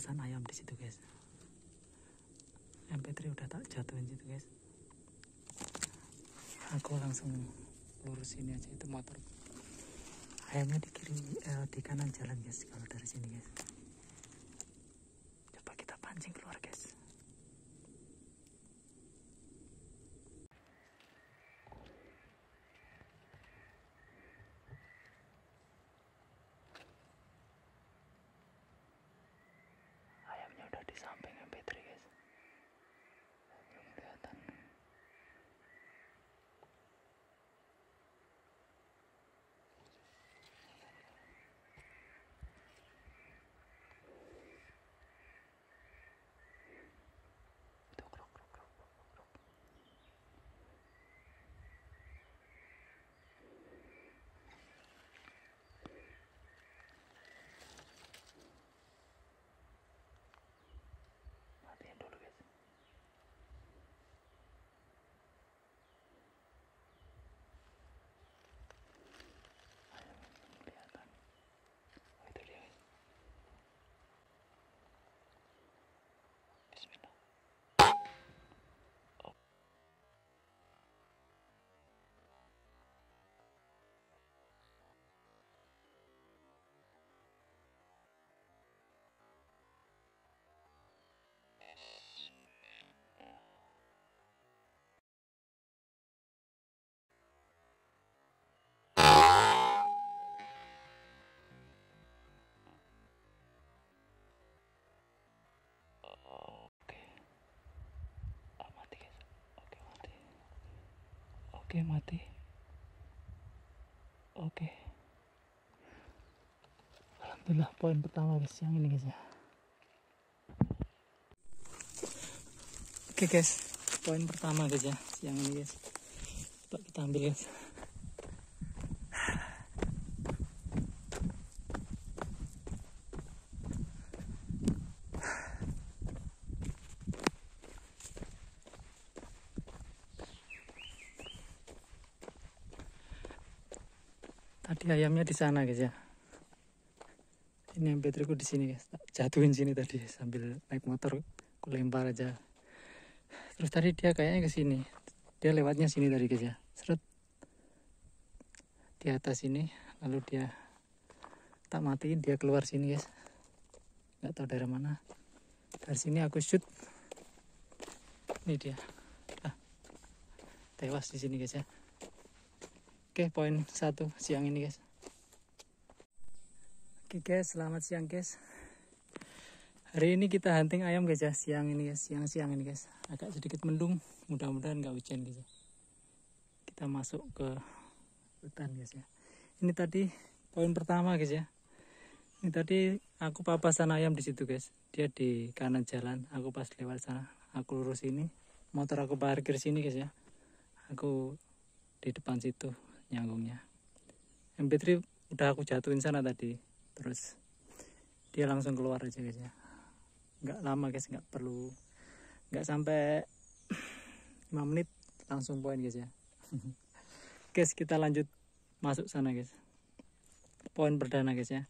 petasan ayam di situ guys MP3 udah tak jatuhin situ guys aku langsung lurus ini aja itu motor ayamnya di kiri eh, di kanan jalan guys kalau dari sini guys Oke, mati. Oke. Alhamdulillah poin pertama guys yang ini guys ya. Oke guys, poin pertama guys ya, yang ini guys. Coba kita ambil guys. Tadi ayamnya di sana guys ya. Ini petriku di sini guys. Jatuhin sini tadi sambil naik motor lempar aja. Terus tadi dia kayaknya ke sini. Dia lewatnya sini tadi guys ya. Seret di atas sini, lalu dia tak matiin dia keluar sini guys. Nggak tahu dari mana. Dari sini aku shoot. Ini dia. Ah, tewas di sini guys ya. Oke, poin satu siang ini, guys. Oke, guys, selamat siang, guys. Hari ini kita hunting ayam, guys ya. Siang ini, guys. Siang-siang ini, guys. Agak sedikit mendung. Mudah-mudahan nggak hujan, guys. Ya. Kita masuk ke hutan, guys ya. Ini tadi poin pertama, guys ya. Ini tadi aku papasan ayam di situ, guys. Dia di kanan jalan. Aku pas lewat sana, aku lurus ini. Motor aku parkir sini, guys ya. Aku di depan situ nyanggungnya mp3 udah aku jatuhin sana tadi terus dia langsung keluar aja guys ya nggak lama guys nggak perlu nggak sampai 5 menit langsung poin guys ya guys kita lanjut masuk sana guys poin perdana guys ya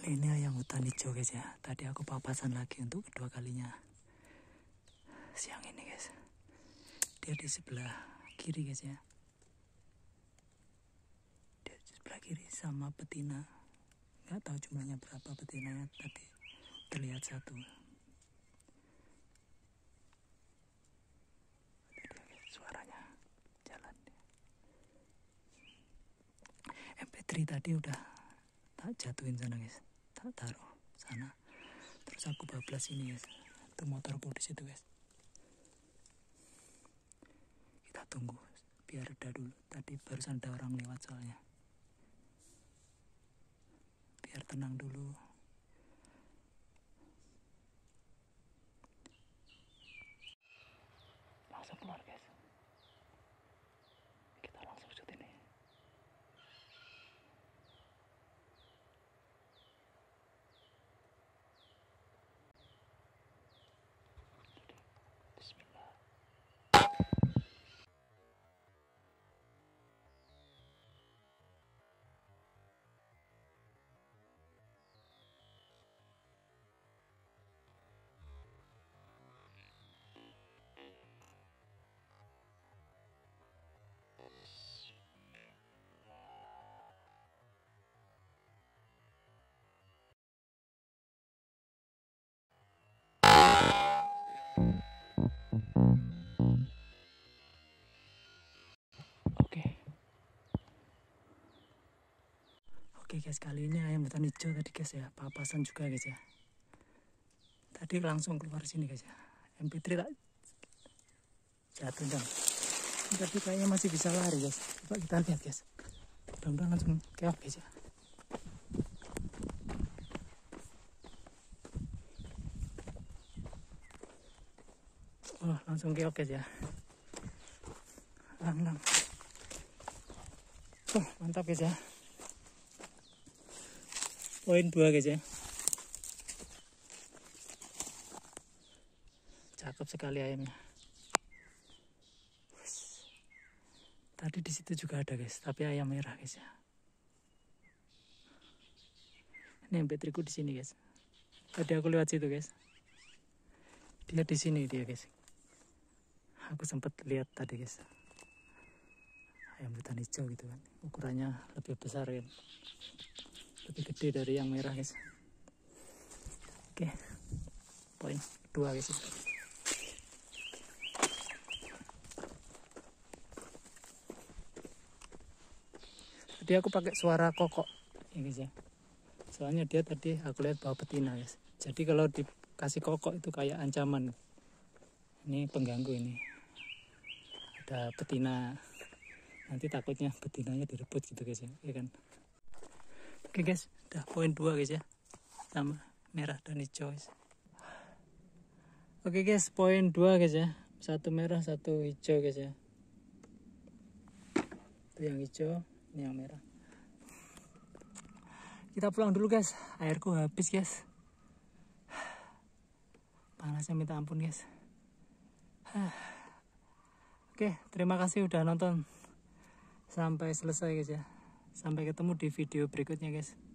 kali ini ayam hutan hijau guys ya tadi aku papasan lagi untuk kedua kalinya siang ini guys dia di sebelah kiri guys ya dia di sebelah kiri sama betina nggak tahu jumlahnya berapa betinanya tadi terlihat satu suaranya jalan MP3 tadi udah tak jatuhin sana guys taruh sana terus aku bablas ini ya itu motorku di situ guys kita tunggu biar reda dulu tadi barusan ada orang lewat soalnya biar tenang dulu Oke guys, kali ini ayam hutan hijau tadi guys ya, papasan juga guys ya. Tadi langsung keluar sini guys ya. MP3 tak jatuh dong. Tapi kayaknya masih bisa lari guys. Coba kita lihat guys. mudah langsung keok guys ya. oh, langsung keok guys ya. Lang-lang. Oh, mantap guys ya poin dua guys ya cakep sekali ayamnya tadi di situ juga ada guys tapi ayam merah guys ya ini empetriku di sini guys tadi aku lewat situ guys dia di sini dia guys aku sempat lihat tadi guys ayam hutan hijau gitu kan ukurannya lebih besar kan lebih gede dari yang merah guys oke poin kedua guys tadi aku pakai suara kokok ini guys ya soalnya dia tadi aku lihat bawa betina guys jadi kalau dikasih kokok itu kayak ancaman ini pengganggu ini ada betina nanti takutnya betinanya direbut gitu guys ya, ya kan Oke guys, udah poin dua guys ya. Sama merah dan hijau guys. Oke guys, poin dua guys ya. Satu merah, satu hijau guys ya. Itu yang hijau, ini yang merah. Kita pulang dulu guys. Airku habis guys. Panasnya minta ampun guys. Oke, terima kasih udah nonton sampai selesai guys ya. Sampai ketemu di video berikutnya guys.